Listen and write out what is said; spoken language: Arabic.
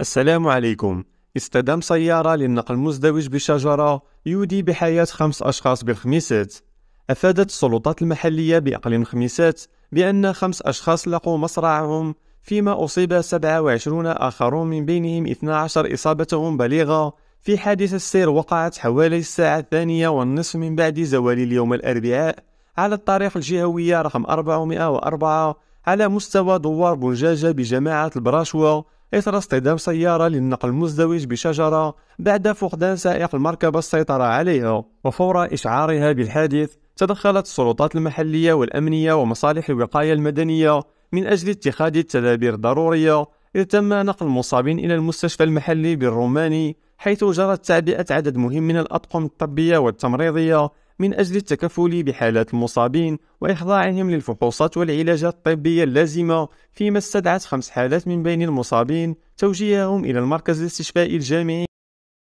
السلام عليكم استدام سيارة للنقل مزدوج بشجرة يودي بحياة خمس أشخاص بالخميسات أفادت السلطات المحلية بأقليم الخميسات بأن خمس أشخاص لقوا مصرعهم فيما أصيب 27 آخرون من بينهم 12 إصابتهم بليغة في حادث السير وقعت حوالي الساعة الثانية والنصف من بعد زوال اليوم الأربعاء على الطريق الجهوية رقم 404 على مستوى دوار بنجاجة بجماعة البراشوة إثر اصطدام سيارة للنقل المزدوج بشجرة بعد فقدان سائق المركبة السيطرة عليها وفور إشعارها بالحادث تدخلت السلطات المحلية والأمنية ومصالح الوقاية المدنية من أجل اتخاذ التدابير الضرورية إذ تم نقل المصابين إلى المستشفى المحلي بالروماني حيث جرت تعبئة عدد مهم من الأطقم الطبية والتمريضية من أجل التكفل بحالات المصابين وإخضاعهم للفحوصات والعلاجات الطبية اللازمة فيما استدعت خمس حالات من بين المصابين توجيههم إلى المركز الاستشفائي الجامعي